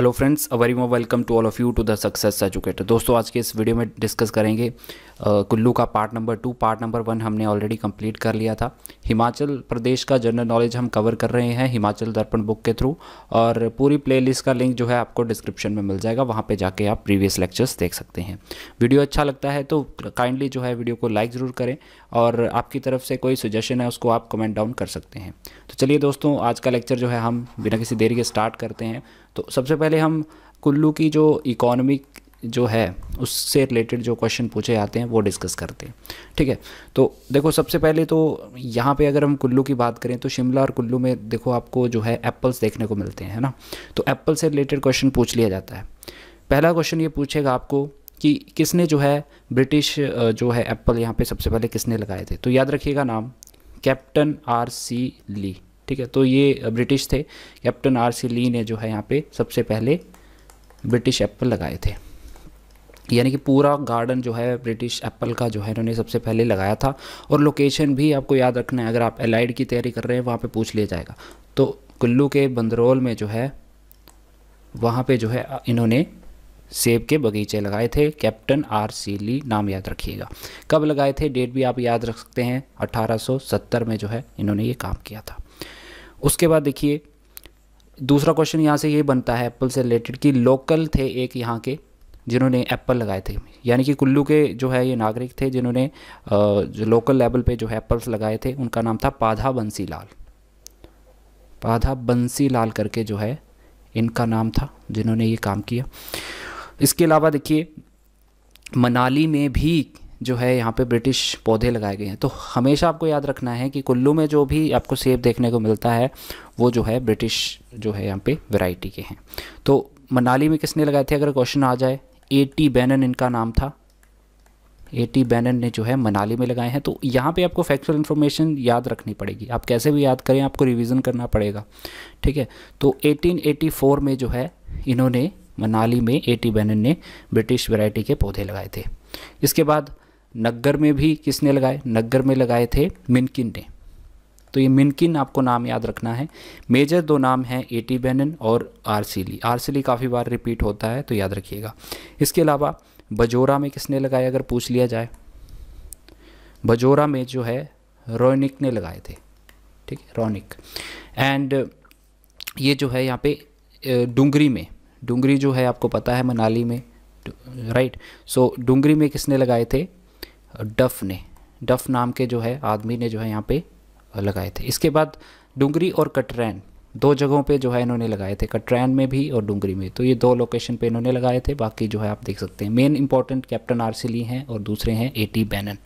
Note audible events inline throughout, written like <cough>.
hello friends a very welcome to all of you to the success educator दोस्तों आज के इस video में डिस्कस करेंगे कुल्लू का part number two part number one हमने ऑलरेडी कंप्लीट कर लिया था हिमाचल प्रदेश का जनरल नॉलेज हम कवर कर रहे हैं हिमाचल दर्पण बुक के थ्रू और पूरी प्लेलिस्ट का लिंक जो है आपको डिस्क्रिप्शन में मिल जाएगा वहाँ पर जाके आप प्रीवियस लेक्चर्स देख सकते हैं वीडियो अच्छा लगता है तो काइंडली जो है वीडियो को लाइक ज़रूर करें और आपकी तरफ से कोई सुजेशन है उसको आप कमेंट डाउन कर सकते हैं तो चलिए दोस्तों आज का लेक्चर जो है हम बिना किसी देरी के स्टार्ट करते हैं तो सबसे पहले हम कुल्लू की जो इकोनॉमिक जो है उससे रिलेटेड जो क्वेश्चन पूछे जाते हैं वो डिस्कस करते हैं ठीक है तो देखो सबसे पहले तो यहाँ पे अगर हम कुल्लू की बात करें तो शिमला और कुल्लू में देखो आपको जो है एप्पल्स देखने को मिलते हैं है ना तो एप्पल से रिलेटेड क्वेश्चन पूछ लिया जाता है पहला क्वेश्चन ये पूछेगा आपको कि किसने जो है ब्रिटिश जो है एप्पल यहाँ पर सबसे पहले किसने लगाए थे तो याद रखिएगा नाम कैप्टन आर सी ली ठीक है तो ये ब्रिटिश थे कैप्टन आर सी ली ने जो है यहाँ पे सबसे पहले ब्रिटिश एप्पल लगाए थे यानी कि पूरा गार्डन जो है ब्रिटिश एप्पल का जो है इन्होंने सबसे पहले लगाया था और लोकेशन भी आपको याद रखना है अगर आप एलाइड की तैयारी कर रहे हैं वहाँ पर पूछ लिया जाएगा तो कुल्लू के बंदरौल में जो है वहाँ पर जो है इन्होंने सेब के बगीचे लगाए थे कैप्टन आर सी ली नाम याद रखिएगा कब लगाए थे डेट भी आप याद रख सकते हैं 1870 में जो है इन्होंने ये काम किया था उसके बाद देखिए दूसरा क्वेश्चन यहाँ से ये बनता है एप्पल से रिलेटेड कि लोकल थे एक यहाँ के जिन्होंने एप्पल लगाए थे यानी कि कुल्लू के जो है ये नागरिक थे जिन्होंने जो लोकल लेवल पे जो है एप्पल्स लगाए थे उनका नाम था पाधा बंसी लाल पाधा बंसी लाल करके जो है इनका नाम था जिन्होंने ये काम किया इसके अलावा देखिए मनाली में भी जो है यहाँ पे ब्रिटिश पौधे लगाए गए हैं तो हमेशा आपको याद रखना है कि कुल्लू में जो भी आपको सेब देखने को मिलता है वो जो है ब्रिटिश जो है यहाँ पे वैरायटी के हैं तो मनाली में किसने लगाए थे अगर क्वेश्चन आ जाए ए टी बैनन इनका नाम था ए टी बैनन ने जो है मनाली में लगाए हैं तो यहाँ पर आपको फैक्चुअल इन्फॉर्मेशन याद रखनी पड़ेगी आप कैसे भी याद करें आपको रिविज़न करना पड़ेगा ठीक है तो एटीन में जो है इन्होंने मनाली में ए टी बैनन ने ब्रिटिश वैरायटी के पौधे लगाए थे इसके बाद नग्गर में भी किसने लगाए नग्गर में लगाए थे मिनकिन ने तो ये मिनकिन आपको नाम याद रखना है मेजर दो नाम हैं ए टी बैनन और आरसीली आरसीली काफ़ी बार रिपीट होता है तो याद रखिएगा इसके अलावा बजोरा में किसने लगाए अगर पूछ लिया जाए बजोरा में जो है रोनिक ने लगाए थे ठीक है रोनिक एंड ये जो है यहाँ पे डूंगरी में डूंगरी जो है आपको पता है मनाली में राइट सो डूंगरी में किसने लगाए थे डफ ने डफ नाम के जो है आदमी ने जो है यहाँ पे लगाए थे इसके बाद डूंगरी और कटरैन दो जगहों पे जो है इन्होंने लगाए थे कटरैन में भी और डूंगरी में तो ये दो लोकेशन पे इन्होंने लगाए थे बाकी जो है आप देख सकते हैं मेन इंपॉर्टेंट कैप्टन आर ली हैं और दूसरे हैं ए टी बैनन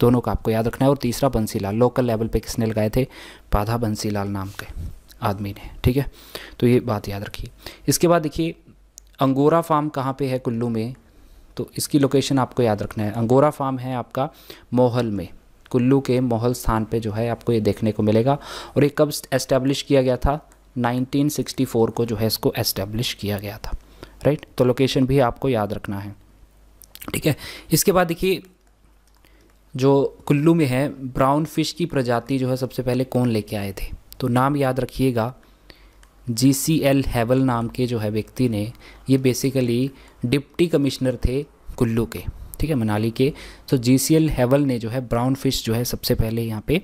दोनों का आपको याद रखना है और तीसरा बंसीलाल लोकल लेवल पे किसने लगाए थे पाधा बंसीलाल नाम के आदमी ने ठीक है तो ये बात याद रखिए इसके बाद देखिए अंगोरा फार्म कहाँ पर है कुल्लू में तो इसकी लोकेशन आपको याद रखना है अंगोरा फार्म है आपका मोहल में कुल्लू के मोहल स्थान पे जो है आपको ये देखने को मिलेगा और ये कब एस्टेब्लिश किया गया था 1964 को जो है इसको एस्टेब्लिश किया गया था राइट तो लोकेशन भी आपको याद रखना है ठीक है इसके बाद देखिए जो कुल्लू में है ब्राउन फिश की प्रजाति जो है सबसे पहले कौन लेके आए थे तो नाम याद रखिएगा जी सी एल हैवल नाम के जो है व्यक्ति ने ये बेसिकली डिप्टी कमिश्नर थे कुल्लू के ठीक है मनाली के तो जी सी एल हैवल ने जो है ब्राउन फिश जो है सबसे पहले यहाँ पे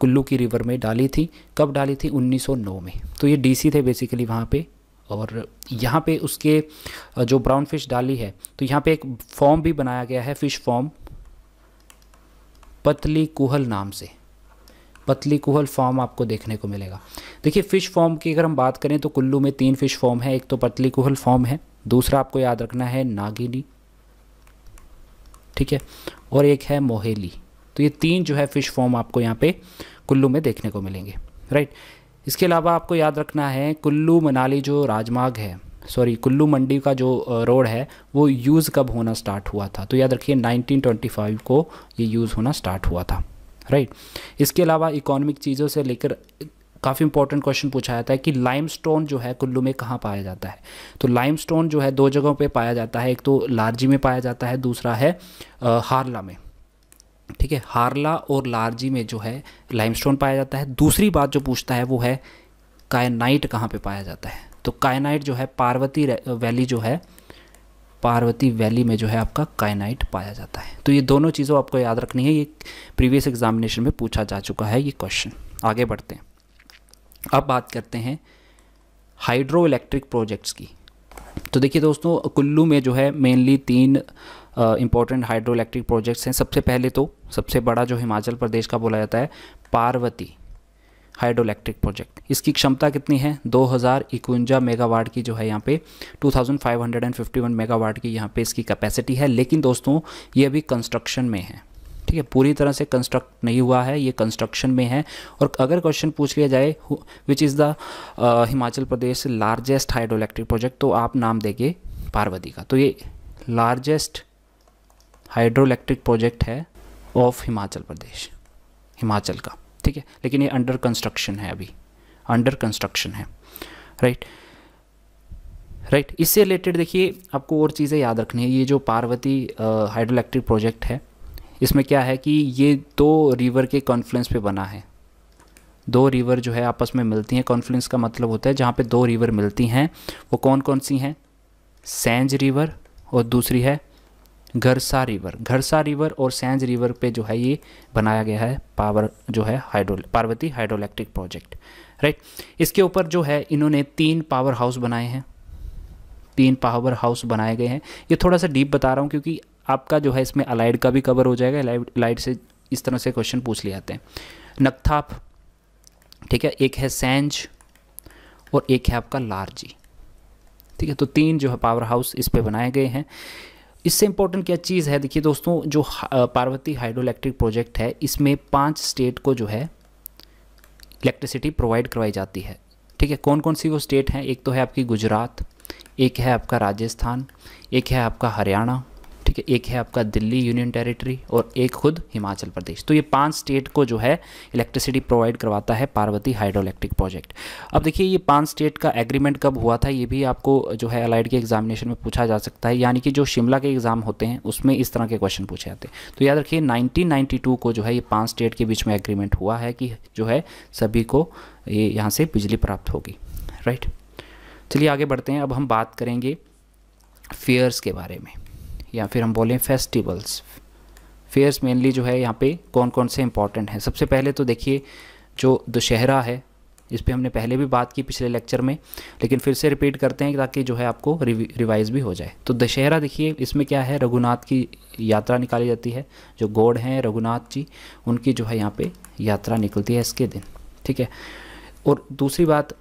कुल्लू की रिवर में डाली थी कब डाली थी 1909 में तो ये डीसी थे बेसिकली वहाँ पे और यहाँ पे उसके जो ब्राउन फिश डाली है तो यहाँ पे एक फॉर्म भी बनाया गया है फिश फॉर्म पतली कुहल नाम से पतली कुहल फॉर्म आपको देखने को मिलेगा देखिए फ़िश फॉर्म की अगर हम बात करें तो कुल्लू में तीन फ़िश फॉर्म है एक तो पतली कुहल फॉर्म है दूसरा आपको याद रखना है नागिनी ठीक है और एक है मोहेली तो ये तीन जो है फ़िश फॉर्म आपको यहाँ पे कुल्लू में देखने को मिलेंगे राइट इसके अलावा आपको याद रखना है कुल्लू मनाली जो राजमार्ग है सॉरी कुल्लू मंडी का जो रोड है वो यूज़ कब होना स्टार्ट हुआ था तो याद रखिए 1925 को ये यूज़ होना स्टार्ट हुआ था राइट इसके अलावा इकोनॉमिक चीज़ों से लेकर काफ़ी इंपॉर्टेंट क्वेश्चन पूछा जाता है कि लाइमस्टोन जो है कुल्लू में कहाँ पाया जाता है तो लाइमस्टोन जो है दो जगहों पे पाया जाता है एक तो लार्जी में पाया जाता है दूसरा है आ, हारला में ठीक है हारला और लार्जी में जो है लाइमस्टोन पाया जाता है दूसरी बात जो पूछता है वो है कायनाइट कहाँ पे पाया जाता है तो कायनाइट जो है पार्वती वैली जो है पार्वती वैली में जो है आपका काइनाइट पाया जाता है तो ये दोनों चीज़ों आपको याद रखनी है ये प्रीवियस एग्जामिनेशन में पूछा जा चुका है ये क्वेश्चन आगे बढ़ते हैं अब बात करते हैं हाइड्रो इलेक्ट्रिक प्रोजेक्ट्स की तो देखिए दोस्तों कुल्लू में जो है मेनली तीन इंपॉर्टेंट हाइड्रो इलेक्ट्रिक प्रोजेक्ट्स हैं सबसे पहले तो सबसे बड़ा जो हिमाचल प्रदेश का बोला जाता है पार्वती हाइड्रोलैक्ट्रिक प्रोजेक्ट इसकी क्षमता कितनी है दो हज़ार इकवंजा मेगावाट की जो है यहाँ पे 2551 मेगावाट की यहाँ पे इसकी कैपेसिटी है लेकिन दोस्तों ये अभी कंस्ट्रक्शन में है ठीक है पूरी तरह से कंस्ट्रक्ट नहीं हुआ है ये कंस्ट्रक्शन में है और अगर क्वेश्चन पूछ लिया जाए which is the Himachal Pradesh largest hydro electric project तो आप नाम देंगे पार्वती का तो ये लार्जेस्ट हाइड्रो इलेक्ट्रिक प्रोजेक्ट है ऑफ हिमाचल प्रदेश हिमाचल का ठीक है लेकिन ये अंडर कंस्ट्रक्शन है अभी अंडर कंस्ट्रक्शन है राइट राइट इससे रिलेटेड देखिए आपको और चीज़ें याद रखनी है ये जो पार्वती हाइड्रो इलेक्ट्रिक प्रोजेक्ट है इसमें क्या है कि ये दो रिवर के कॉन्फ्लेंस पे बना है दो रिवर जो है आपस में मिलती हैं कॉन्फ्लुएंस का मतलब होता है जहाँ पे दो रिवर मिलती हैं वो कौन कौन सी हैं सेंज रिवर और दूसरी है घरसा रिवर घरसा रिवर और सैंज रिवर पे जो है ये बनाया गया है पावर जो है hydro Parvati hydroelectric project right इसके ऊपर जो है इन्होंने तीन पावर हाउस बनाए हैं तीन पावर हाउस बनाए गए हैं ये थोड़ा सा डीप बता रहा हूँ क्योंकि आपका जो है इसमें अलाइड का भी कवर हो जाएगा अलाइड से इस तरह से क्वेश्चन पूछ लिया जाते हैं नकथाप ठीक है एक है सैंज और एक है आपका लारजी ठीक है तो तीन जो है पावर हाउस इस पर बनाए गए हैं इससे इम्पोर्टेंट क्या चीज़ है देखिए दोस्तों जो पार्वती हाइड्रो इलेक्ट्रिक प्रोजेक्ट है इसमें पाँच स्टेट को जो है इलेक्ट्रिसिटी प्रोवाइड करवाई जाती है ठीक है कौन कौन सी वो स्टेट हैं एक तो है आपकी गुजरात एक है आपका राजस्थान एक है आपका हरियाणा ठीक है एक है आपका दिल्ली यूनियन टेरिटरी और एक खुद हिमाचल प्रदेश तो ये पांच स्टेट को जो है इलेक्ट्रिसिटी प्रोवाइड करवाता है पार्वती हाइड्रो इलेक्ट्रिक प्रोजेक्ट अब देखिए ये पांच स्टेट का एग्रीमेंट कब हुआ था ये भी आपको जो है अलाइड के एग्जामिनेशन में पूछा जा सकता है यानी कि जो शिमला के एग्जाम होते हैं उसमें इस तरह के क्वेश्चन पूछे जाते हैं तो याद रखिए नाइनटीन को जो है ये पाँच स्टेट के बीच में एग्रीमेंट हुआ है कि जो है सभी को ये यहाँ से बिजली प्राप्त होगी राइट चलिए आगे बढ़ते हैं अब हम बात करेंगे फेयर्स के बारे में या फिर हम बोलें फेस्टिवल्स फेयर्स मेनली जो है यहाँ पे कौन कौन से इंपॉर्टेंट हैं सबसे पहले तो देखिए जो दशहरा है इस पर हमने पहले भी बात की पिछले लेक्चर में लेकिन फिर से रिपीट करते हैं ताकि जो है आपको रिवाइज भी हो जाए तो दशहरा देखिए इसमें क्या है रघुनाथ की यात्रा निकाली जाती है जो गौड़ हैं रघुनाथ जी उनकी जो है यहाँ पे यात्रा निकलती है इसके दिन ठीक है और दूसरी बात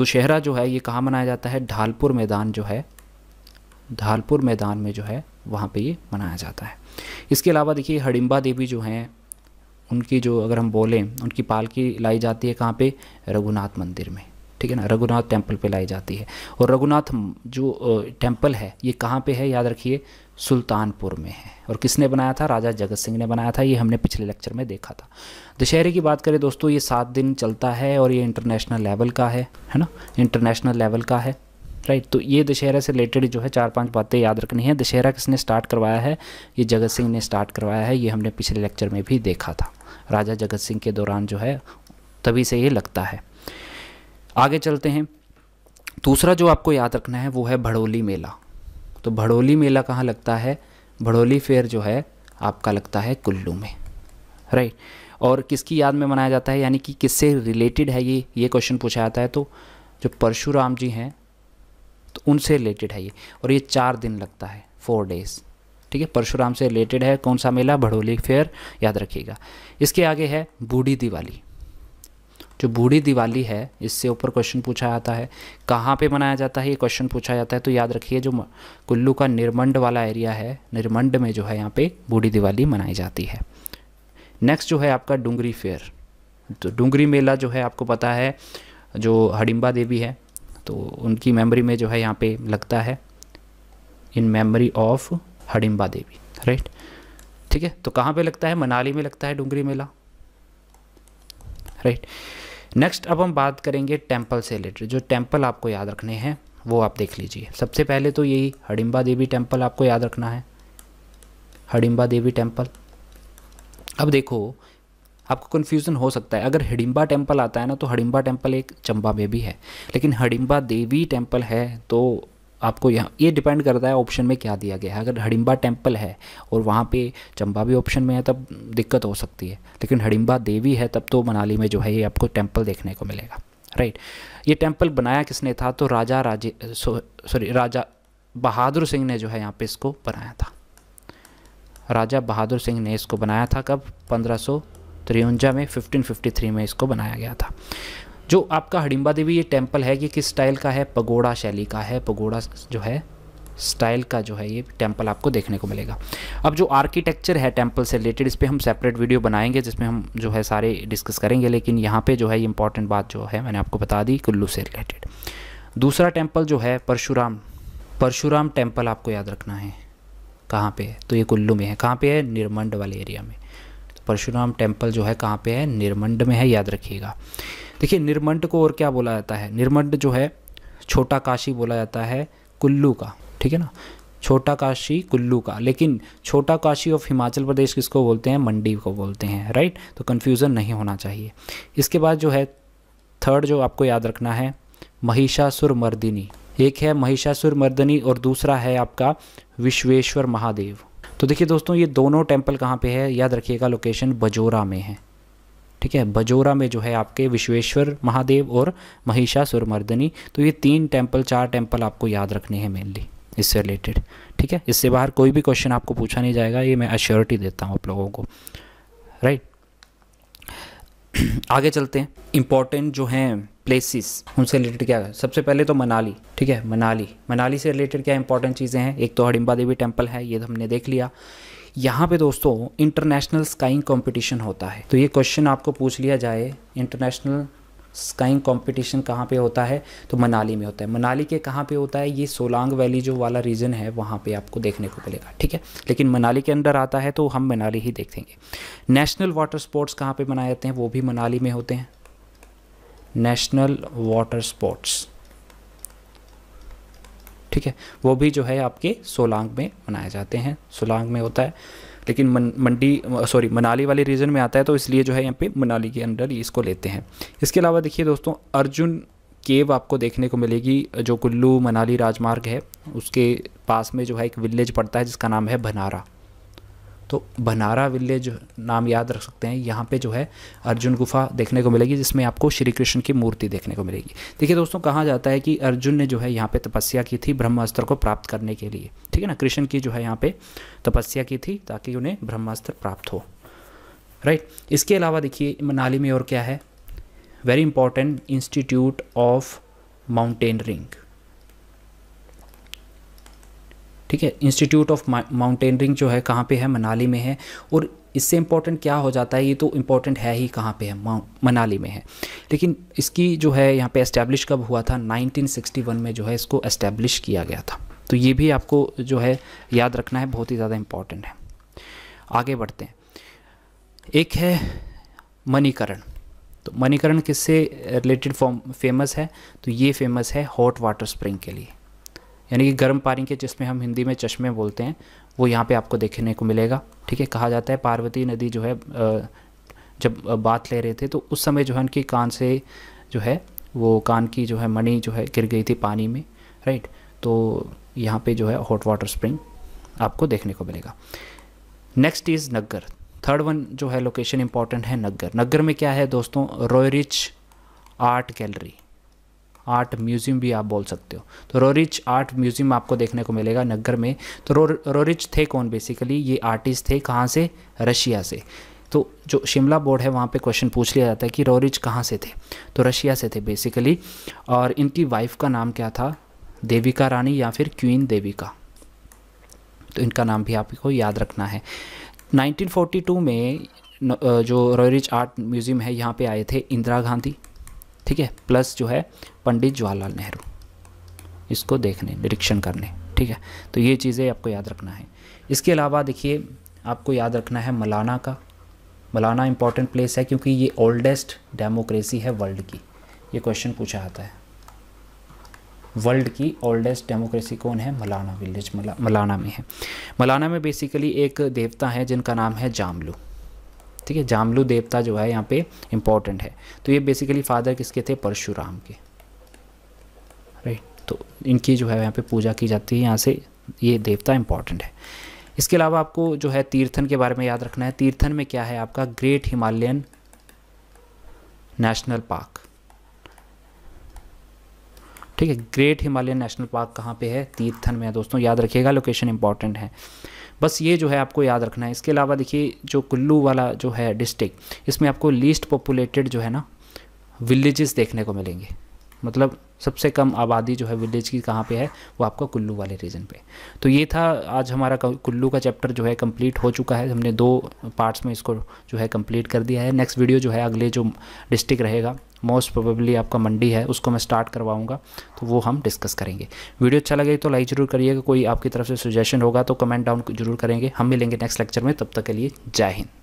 दशहरा जो है ये कहाँ मनाया जाता है ढालपुर मैदान जो है ढालपुर मैदान में जो है वहाँ पे ये मनाया जाता है इसके अलावा देखिए हडिम्बा देवी जो हैं उनकी जो अगर हम बोलें उनकी पालकी लाई जाती है कहाँ पे रघुनाथ मंदिर में ठीक है ना रघुनाथ टेम्पल पे लाई जाती है और रघुनाथ जो टेम्पल है ये कहाँ पे है याद रखिए सुल्तानपुर में है और किसने बनाया था राजा जगत सिंह ने बनाया था ये हमने पिछले लेक्चर में देखा था दशहरे की बात करें दोस्तों ये सात दिन चलता है और ये इंटरनेशनल लेवल का है है ना इंटरनेशनल लेवल का है राइट तो ये दशहरा से रिलेटेड जो है चार पांच बातें याद रखनी है दशहरा किसने स्टार्ट करवाया है ये जगत सिंह ने स्टार्ट करवाया है ये हमने पिछले लेक्चर में भी देखा था राजा जगत सिंह के दौरान जो है तभी से ये लगता है आगे चलते हैं दूसरा जो आपको याद रखना है वो है भड़ोली मेला तो भड़ोली मेला कहाँ लगता है भड़ोली फेयर जो है आपका लगता है कुल्लू में राइट और किसकी याद में मनाया जाता है यानी कि किससे रिलेटेड है ये ये क्वेश्चन पूछा जाता है तो जो परशुराम जी हैं तो उनसे रिलेटेड है ये और ये चार दिन लगता है फोर डेज़ ठीक है परशुराम से रिलेटेड है कौन सा मेला भड़ोली फेयर याद रखिएगा इसके आगे है बूढ़ी दिवाली जो बूढ़ी दिवाली है इससे ऊपर क्वेश्चन पूछा जाता है कहाँ पे मनाया जाता है ये क्वेश्चन पूछा जाता है तो याद रखिए जो कुल्लू का निर्मंड वाला एरिया है निर्मंड में जो है यहाँ पे बूढ़ी दिवाली मनाई जाती है नेक्स्ट जो है आपका डूंगरी फेयर तो डूंगरी मेला जो है आपको पता है जो हडिम्बा देवी है तो उनकी मेमोरी में जो है यहाँ पे लगता है in memory of Hadimba Devi right ठीक है तो कहाँ पे लगता है मनाली में लगता है डूंगरी मेला राइट नेक्स्ट अब हम बात करेंगे टेम्पल से रिलेटेड जो टेम्पल आपको याद रखने हैं वो आप देख लीजिए सबसे पहले तो यही हडिम्बा देवी टेम्पल आपको याद रखना है हडिम्बा देवी टेम्पल अब देखो आपको कन्फ्यूज़न हो सकता है अगर हडिम्बा टेम्पल आता है ना तो हडिम्बा टेम्पल एक चंबा में भी है लेकिन हडिम्बा देवी टेम्पल है तो आपको यहाँ ये डिपेंड करता है ऑप्शन में क्या दिया गया है अगर हडिम्बा टेम्पल है और वहाँ पे चंबा भी ऑप्शन में है तब दिक्कत हो सकती है लेकिन हडिम्बा देवी है तब तो मनाली में जो है ये आपको टेम्पल देखने को मिलेगा राइट ये टेम्पल बनाया किसने था तो राजा राजे सॉरी राजा बहादुर सिंह ने जो है यहाँ पे इसको बनाया था राजा बहादुर सिंह ने इसको बनाया था कब पंद्रह त्रियुंजा में 1553 में इसको बनाया गया था जो आपका हडिम्बा देवी ये टेम्पल है ये किस स्टाइल का है पगोड़ा शैली का है पगोड़ा जो है स्टाइल का जो है ये टेम्पल आपको देखने को मिलेगा अब जो आर्किटेक्चर है टेम्पल से रिलेटेड इस पर हम सेपरेट वीडियो बनाएंगे जिसमें हम जो है सारे डिस्कस करेंगे लेकिन यहाँ पे जो है इंपॉर्टेंट बात जो है मैंने आपको बता दी कुल्लू से रिलेटेड दूसरा टेम्पल जो है परशुराम परशुराम टेम्पल आपको याद रखना है कहाँ पे है तो ये कुल्लू में है कहाँ पे है निर्मंड वाले एरिया में परशुराम टेम्पल जो है कहाँ पे है निर्मंड में है याद रखिएगा देखिए निर्मंड को और क्या बोला जाता है निर्मंड जो है छोटा काशी बोला जाता है कुल्लू का ठीक है ना छोटा काशी कुल्लू का लेकिन छोटा काशी ऑफ हिमाचल प्रदेश किसको बोलते हैं मंडी को बोलते हैं राइट तो कन्फ्यूज़न नहीं होना चाहिए इसके बाद जो है थर्ड जो आपको याद रखना है महिषासुर मर्दिनी एक है महिषासुर मर्दिनी और दूसरा है आपका विश्वेश्वर महादेव तो देखिए दोस्तों ये दोनों टेम्पल कहाँ पे है याद रखिएगा लोकेशन बजोरा में है ठीक है बजोरा में जो है आपके विश्वेश्वर महादेव और महिषासुर मर्दनी तो ये तीन टेम्पल चार टेम्पल आपको याद रखने हैं मेनली इससे रिलेटेड ठीक है इससे बाहर कोई भी क्वेश्चन आपको पूछा नहीं जाएगा ये मैं अश्योरिटी देता हूँ आप लोगों को राइट <clears throat> आगे चलते हैं इम्पॉर्टेंट जो हैं प्लेसेस उनसे रिलेटेड क्या है सबसे पहले तो मनाली ठीक है मनाली मनाली से रिलेटेड क्या इंपॉर्टेंट चीज़ें हैं एक तो हडिम्बा देवी टेम्पल है ये तो हमने देख लिया यहाँ पे दोस्तों इंटरनेशनल स्काइंग कंपटीशन होता है तो ये क्वेश्चन आपको पूछ लिया जाए इंटरनेशनल स्काइंग कंपटीशन कहाँ पे होता है तो मनाली में होता है मनाली के कहाँ पे होता है ये सोलांग वैली जो वाला रीजन है वहाँ पे आपको देखने को मिलेगा ठीक है लेकिन मनाली के अंदर आता है तो हम मनाली ही देखेंगे नेशनल वाटर स्पोर्ट्स कहाँ पे मनाए जाते हैं वो भी मनाली में होते हैं नेशनल वाटर स्पोर्ट्स ठीक है वो भी जो है आपके सोलांग में मनाए जाते हैं सोलांग में होता है लेकिन मन, मंडी सॉरी मनाली वाले रीजन में आता है तो इसलिए जो है यहाँ पे मनाली के अंडर इसको लेते हैं इसके अलावा देखिए दोस्तों अर्जुन केव आपको देखने को मिलेगी जो कुल्लू मनाली राजमार्ग है उसके पास में जो है एक विलेज पड़ता है जिसका नाम है भनारा तो बनारा विलेज नाम याद रख सकते हैं यहाँ पे जो है अर्जुन गुफा देखने को मिलेगी जिसमें आपको श्री कृष्ण की मूर्ति देखने को मिलेगी देखिए दोस्तों कहा जाता है कि अर्जुन ने जो है यहाँ पे तपस्या की थी ब्रह्मास्त्र को प्राप्त करने के लिए ठीक है ना कृष्ण की जो है यहाँ पे तपस्या की थी ताकि उन्हें ब्रह्मास्त्र प्राप्त हो राइट इसके अलावा देखिए मनाली में और क्या है very important institute of mountaineering ठीक है इंस्टीट्यूट ऑफ माउंटेनरिंग जो है कहाँ पे है मनाली में है और इससे इम्पॉर्टेंट क्या हो जाता है ये तो इम्पॉर्टेंट है ही कहाँ पे है मनाली में है लेकिन इसकी जो है यहाँ पे इस्टेब्लिश कब हुआ था 1961 में जो है इसको एस्टैब्लिश किया गया था तो ये भी आपको जो है याद रखना है बहुत ही ज़्यादा इम्पॉर्टेंट है आगे बढ़ते हैं एक है मणिकरण तो मनीकरण किससे रिलेटेड फॉर्म फेमस है तो ये फेमस है हॉट वाटर स्प्रिंग के लिए यानी कि गर्म पानी के जिसमें हम हिंदी में चश्मे बोलते हैं वो यहाँ पे आपको देखने को मिलेगा ठीक है कहा जाता है पार्वती नदी जो है जब बात ले रहे थे तो उस समय जो है उनकी कान से जो है वो कान की जो है मणि जो है गिर गई थी पानी में राइट तो यहाँ पर जो है हॉट वाटर स्प्रिंग आपको देखने को मिलेगा next is Naggar third one जो है लोकेशन इंपॉर्टेंट है नग्गर नग्गर में क्या है दोस्तों Roerich art gallery art museum भी आप बोल सकते हो तो रोरिच आर्ट म्यूजियम आपको देखने को मिलेगा नगर में तो रो रोरिच थे कौन बेसिकली ये आर्टिस्ट थे कहाँ से रशिया से तो जो शिमला बोर्ड है वहाँ पे क्वेश्चन पूछ लिया जाता है कि रोरिच कहाँ से थे तो रशिया से थे बेसिकली और इनकी वाइफ का नाम क्या था देविका रानी या फिर क्वीन देविका तो इनका नाम भी आपको याद रखना है 1942 में जो रोरिच आर्ट म्यूज़ियम है यहाँ पे आए थे इंदिरा गांधी ठीक है प्लस जो है पंडित जवाहरलाल नेहरू इसको देखने निरीक्षण करने ठीक है तो ये चीज़ें आपको याद रखना है इसके अलावा देखिए आपको याद रखना है मलाना का मलाना इंपॉर्टेंट प्लेस है क्योंकि ये ओल्डेस्ट डेमोक्रेसी है वर्ल्ड की ये क्वेश्चन पूछा जाता है वर्ल्ड की ओल्डेस्ट डेमोक्रेसी कौन है मलाना विलेज मला, मलाना में है मलाना में बेसिकली एक देवता है जिनका नाम है जामलू ठीक है जामलू देवता जो है यहाँ पे इम्पॉर्टेंट है तो ये बेसिकली फादर किसके थे परशुराम के राइट तो इनकी जो है यहाँ पे पूजा की जाती है यहाँ से ये देवता इम्पॉर्टेंट है इसके अलावा आपको जो है तीर्थन के बारे में याद रखना है तीर्थन में क्या है आपका ग्रेट हिमालयन नेशनल पार्क ठीक है ग्रेट हिमालयन नेशनल पार्क कहाँ पे है तीर्थन में है दोस्तों याद रखिएगा लोकेशन इंपॉर्टेंट है बस ये जो है आपको याद रखना है इसके अलावा देखिए जो कुल्लू वाला जो है डिस्ट्रिक्ट इसमें आपको लीस्ट पॉपुलेटेड जो है ना विलेजेस देखने को मिलेंगे मतलब सबसे कम आबादी जो है विलेज की कहाँ पे है वो आपका कुल्लू वाले रीजन पे तो ये था आज हमारा कुल्लू का चैप्टर जो है कंप्लीट हो चुका है हमने दो पार्ट्स में इसको जो है कंप्लीट कर दिया है नेक्स्ट वीडियो जो है अगले जो डिस्ट्रिक्ट रहेगा मोस्ट प्रोबेबली आपका मंडी है उसको मैं स्टार्ट करवाऊंगा तो वो हम डिस्कस करेंगे वीडियो अच्छा लगे तो लाइक ज़रूर करिएगा कोई आपकी तरफ से सुजेशन होगा तो कमेंट डाउन जरूर करेंगे हम मिलेंगे नेक्स्ट लेक्चर में तब तक के लिए जय हिंद